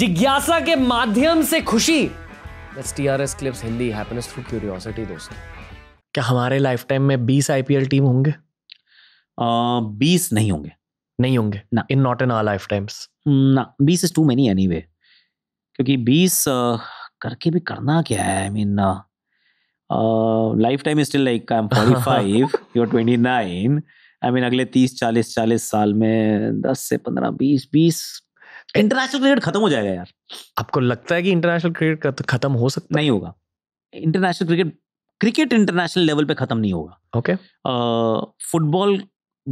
जिज्ञासा के माध्यम से खुशी TRS clips Hindi happiness through curiosity दोस्तों क्या हमारे लाइफ टाइम में 20 आईपीएल टीम होंगे बीस uh, नहीं होंगे नहीं होंगे ना in not in our life times ना बीस is too many anyway क्योंकि बीस uh, करके भी करना क्या है I mean life time is still like I am forty five you're twenty nine I mean अगले तीस चालीस चालीस साल में दस से पंद्रह बीस बीस इंटरनेशनल eh, क्रिकेट खत्म हो जाएगा यार आपको लगता है कि इंटरनेशनल क्रिकेट तो खत्म हो सकता नहीं होगा international cricket cricket international level पे खत्म नहीं होगा okay football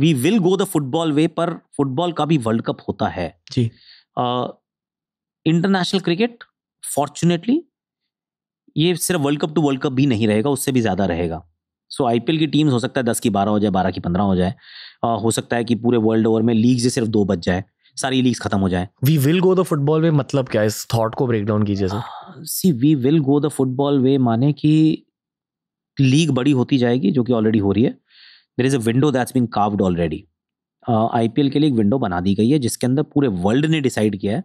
we will go the football way पर फुटबॉल का भी वर्ल्ड कप होता है जी इंटरनेशनल क्रिकेट फॉर्चुनेटली ये सिर्फ world cup to world cup भी नहीं रहेगा उससे भी ज़्यादा रहेगा सो so, आईपीएल की टीम्स हो सकता है दस की बारह हो जाए बारह की पंद्रह हो जाए आ, हो सकता है कि पूरे वर्ल्ड ओवर में लीग से सिर्फ दो बच जाए सारी लीग्स खत्म हो जाए we will go the football way मतलब क्या इस थॉट को ब्रेक डाउन कीजिए sir see we will go the football way माने कि लीग बड़ी होती जाएगी जो कि ऑलरेडी हो रही है there is a window that's been carved already I P L के लिए एक विंडो बना दी गई है जिसके अंदर पूरे वर्ल्ड ने डिसाइड किया है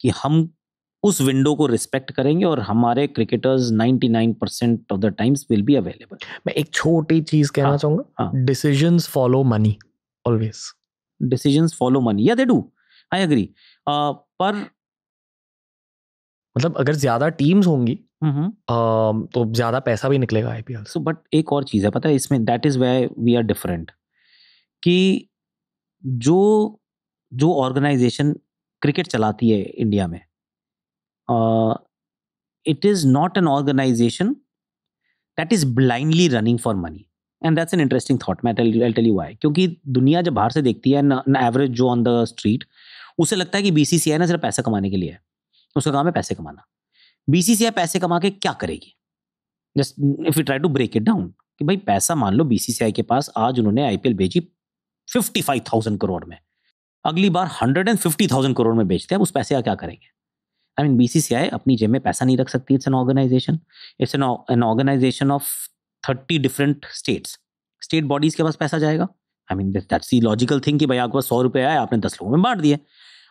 कि हम उस विंडो को रिस्पेक्ट करेंगे और हमारे cricketers 99 percent of the times will be available मैं एक छोटी चीज कहना हाँ, चाहूंगा decisions follow money always decisions follow money या they do I agree uh, पर मतलब अगर ज्यादा टीम्स होंगी हम्म, हम्म। um, तो ज्यादा पैसा भी निकलेगा आईपीएल सो बट एक और चीज है पता है इसमें that is way we are different कि जो जो ऑर्गेनाइजेशन क्रिकेट चलाती है इंडिया में it is not an organisation that is blindly running for money and that's an interesting thought मैं टेल यू वाई क्योंकि दुनिया जब बाहर से देखती है एवरेज जो ऑन द स्ट्रीट उसे लगता है कि बीसीसीआई ना सिर्फ पैसा कमाने के लिए है उसका काम है पैसे कमाना बीसीसीआई पैसे कमा के क्या करेगी just if you try to break it down कि भाई पैसा मान लो बीसीसीआई के पास आज उन्होंने आईपीएल भेजी फिफ्टी फाइव थाउजेंड करोड़ में अगली बार hundred and fifty thousand crore में बेचते हैं उस पैसे का क्या करेंगे आई मीन बीसीसीआई अपनी जेब में पैसा नहीं रख सकती it's an organisation it's an an organisation of thirty different states state bodies के पास पैसा जाएगा I mean that's the logical thing कि भाई आपके पास सौ रुपये आए आपने दस लोगों में बांट दिए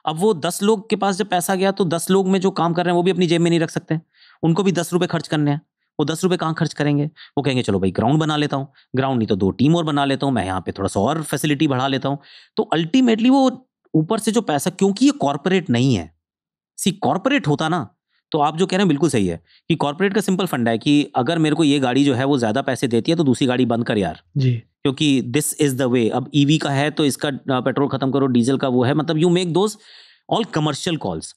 अब वो दस लोग के पास जब पैसा गया तो दस लोग में जो काम कर रहे हैं वो भी अपनी जेब में नहीं रख सकते उनको भी दस रुपये खर्च करने हैं वो दस रुपये कहाँ खर्च करेंगे वो कहेंगे चलो भाई ग्राउंड बना लेता हूँ ग्राउंड नहीं तो दो टीम और बना लेता हूँ मैं यहाँ पे थोड़ा सा और फैसिलिटी बढ़ा लेता हूँ तो अल्टीमेटली वो ऊपर से जो पैसा क्योंकि ये कॉरपोरेट नहीं है सी कॉरपोरेट होता ना तो आप जो कह रहे हैं बिल्कुल सही है कि कॉरपोरेट का सिंपल फंड है कि अगर मेरे को ये गाड़ी जो है वो ज्यादा पैसे देती है तो दूसरी गाड़ी बंद कर यार जी क्योंकि दिस इज द वे अब ईवी e का है तो इसका पेट्रोल खत्म करो डीजल का वो है मतलब you make those all commercial calls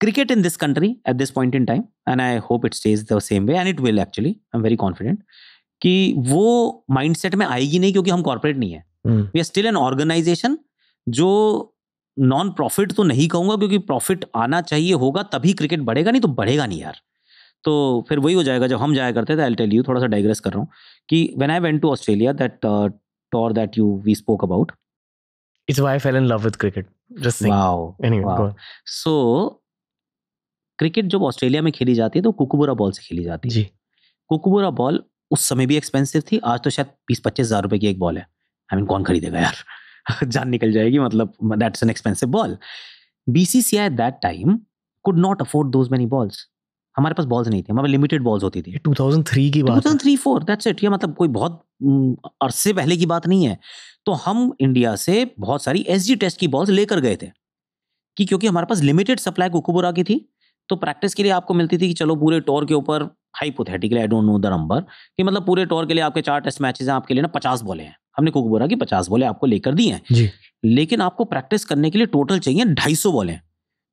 cricket in this country at this point in time and I hope it stays the same way and it will actually I am very confident कि वो mindset में आएगी नहीं क्योंकि हम corporate नहीं है we are still an organisation जो नॉन प्रॉफिट तो नहीं कहूंगा क्योंकि प्रॉफिट आना चाहिए होगा तभी क्रिकेट बढ़ेगा नहीं तो बढ़ेगा नहीं यार तो फिर वही हो जाएगा जब हम जाया करते थे आई टेल यू थोड़ा सा डाइग्रेस कर रहा हूँ कि when I went to Australia that tour that you we spoke about it's why fell in love with cricket so cricket जब ऑस्ट्रेलिया में खेली जाती है तो कुकुबुरा बॉल से खेली जाती है कुकुबुरा बॉल उस समय भी एक्सपेंसिव थी आज तो शायद बीस पच्चीस हजार रुपए की एक बॉल है आई I मीन mean, कौन खरीदेगा यार जान निकल जाएगी मतलब that's an expensive ball B C C I that time could not afford those many balls हमारे पास बॉल्स नहीं थे हमारे लिमिटेड बॉल्स होती थी 2003 की बात 2003 फोर दैट्स इट ये मतलब कोई बहुत हम्म, अरसे पहले की बात नहीं है तो हम इंडिया से बहुत सारी एस टेस्ट की बॉल्स लेकर गए थे कि क्योंकि हमारे पास लिमिटेड सप्लाई कुकुबुरा की थी तो प्रैक्टिस के लिए आपको मिलती थी कि चलो पूरे टोर के ऊपर hypothetically I don't know the number कि मतलब पूरे टोर के लिए आपके चार टेस्ट मैचेस हैं आपके लिए ना पचास बॉले हैं हमने कुकुबुरा की पचास बॉले आपको लेकर दी हैं लेकिन आपको प्रैक्टिस करने के लिए टोटल चाहिए ढाई सौ बॉलें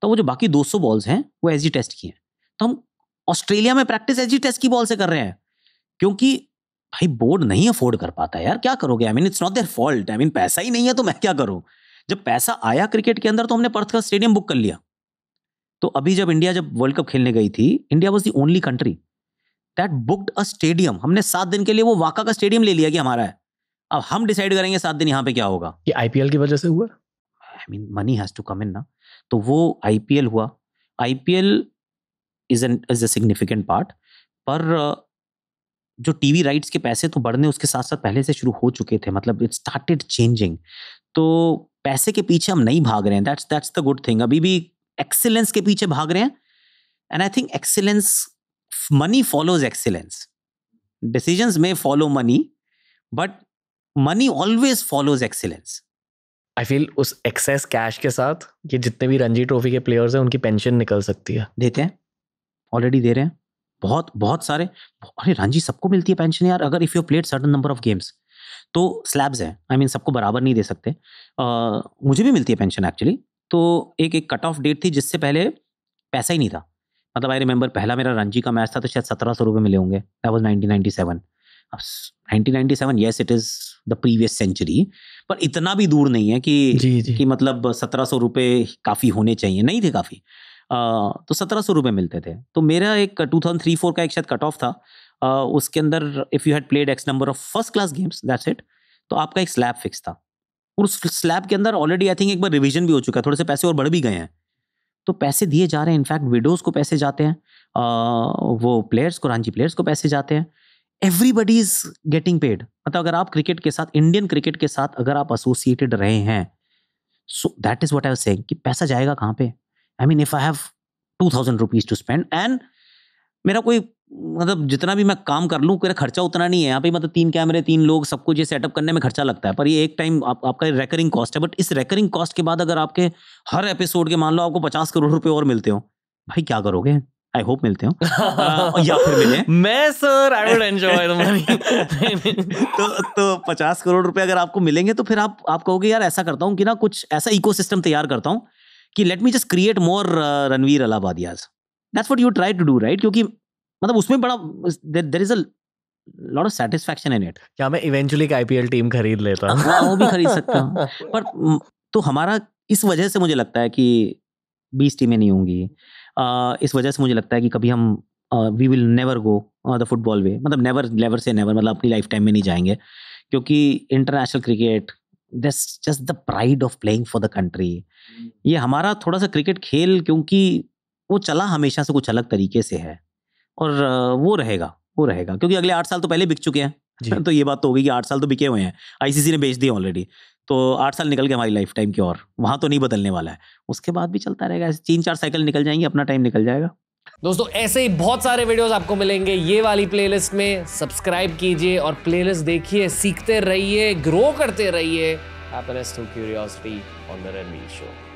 तो वो जो बाकी दो सौ बॉल्स हैं वो एस टेस्ट की हैं तो हम ऑस्ट्रेलिया में प्रैक्टिस एजी टेस्ट की बॉल से कर रहे हैं क्योंकि भाई बोर्ड नहीं अफोर्ड कर पाता यार क्या करोगे I mean it's not their fault I mean पैसा ही नहीं है तो मैं क्या करूं जब पैसा आया क्रिकेट के अंदर तो हमने पर्थ का स्टेडियम बुक कर लिया तो अभी जब इंडिया जब वर्ल्ड कप खेलने गई थी India was the only country that booked a stadium हमने सात दिन के लिए वो वाका का स्टेडियम ले लिया कि हमारा है अब हम डिसाइड करेंगे सात दिन यहाँ पे क्या होगा ये आईपीएल की वजह से हुआ I mean money has to come in ना तो वो आईपीएल हुआ IPL is an is a significant part पर जो टीवी राइट्स के पैसे तो बढ़ने उसके साथ साथ पहले से शुरू हो चुके थे मतलब इट स्टार्टेड चेंजिंग तो पैसे के पीछे हम नहीं भाग रहे हैं that's that's the good thing अभी भी एक्सेलेंस के पीछे भाग रहे हैं and I think excellence money follows excellence decision में follow money but money always follows excellence I feel उस एक्सेस कैश के साथ ये जितने भी रणजी ट्रॉफी के प्लेयर्स हैं उनकी पेंशन निकल सकती है देते हैं ऑलरेडी दे रहे हैं बहुत बहुत सारे अरे रांझी सबको मिलती है पेंशन यार अगर if you played certain number of games तो स्लैब्स हैं आई I मीन mean, सबको बराबर नहीं दे सकते आ, मुझे भी मिलती है पेंशन एक्चुअली तो एक एक कट ऑफ डेट थी जिससे पहले पैसा ही नहीं था मतलब आई रिमेंबर पहला मेरा रणजी का मैच था तो शायद सत्रह सौ रुपये मिले होंगे that was nineteen ninety seven अब nineteen ninety seven yes it is the previous century पर इतना भी दूर नहीं है कि जी जी। कि मतलब सत्रह सौ रुपये काफ़ी होने चाहिए नहीं थे काफ़ी तो सत्रह सौ रुपये मिलते थे तो मेरा एक टू थाउजेंड थ्री फोर का एक शायद कट ऑफ था उसके अंदर if you had played X number of first class games that's it तो आपका एक स्लैब फिक्स था और उस स्लैब के अंदर ऑलरेडी आई थिंक एक बार रिविजन भी हो चुका है थोड़े से पैसे और बढ़ भी गए हैं तो पैसे दिए जा रहे हैं इनफैक्ट विडोज़ को पैसे जाते हैं वो प्लेयर्स को रांची प्लेयर्स को पैसे जाते हैं एवरीबडी इज गेटिंग पेड मतलब अगर आप क्रिकेट के साथ इंडियन क्रिकेट के साथ अगर आप एसोसिएटेड रहे हैं so that is what I say कि पैसा जाएगा कहाँ पे I mean if I have two thousand rupees to spend and मेरा कोई मतलब जितना भी मैं काम कर लूँ मेरा खर्चा उतना नहीं है यहाँ पे मतलब तीन कैमरे तीन लोग सब कुछ ये सेटअप करने में खर्चा लगता है पर ये एक टाइम आप, आपका रेकरिंग कॉस्ट है बट इस रेकरिंग कॉस्ट के बाद अगर आपके हर एपिसोड के मान लो आपको पचास करोड़ रुपए और मिलते हो भाई क्या करोगे आई होप मिलते हो या फिर मिले मैं sir I would enjoy the money तो तो 50 करोड़ रुपए अगर आपको मिलेंगे तो फिर आप आप कहोगे यार ऐसा करता हूँ कि ना कुछ ऐसा इकोसिस्टम तैयार करता हूँ कि let me just create more Ranveer Allahbadia's that's what you try to do right क्योंकि मतलब उसमें बड़ा there is a lot of satisfaction in it क्या मैं इवेंचुअली एक आईपीएल टीम खरीद लेता हूँ हाँ, वो भी खरीद सकता हूँ पर तो हमारा इस वजह से मुझे लगता है कि बीस टीमें नहीं होंगी इस वजह से मुझे लगता है कि कभी हम we will never go the football way मतलब नेवर नेवर से नेवर मतलब अपनी लाइफ टाइम में नहीं जाएंगे क्योंकि international cricket this just the pride of playing for the country ये हमारा थोड़ा सा क्रिकेट खेल क्योंकि वो चला हमेशा से कुछ अलग तरीके से है और वो रहेगा वो रहेगा क्योंकि अगले आठ साल तो पहले बिक चुके हैं तो ये बात तो होगी कि आठ साल तो बिके हुए हैं आईसीसी ने बेच दिए ऑलरेडी तो आठ साल निकल गए हमारी लाइफ टाइम की और वहाँ तो नहीं बदलने वाला है उसके बाद भी चलता रहेगा ऐसे तीन चार साइकिल निकल जाएंगे अपना टाइम निकल जाएगा दोस्तों ऐसे ही बहुत सारे वीडियोस आपको मिलेंगे ये वाली प्लेलिस्ट में सब्सक्राइब कीजिए और प्लेलिस्ट देखिए सीखते रहिए ग्रो करते रहिए curiosity on the Ranveer show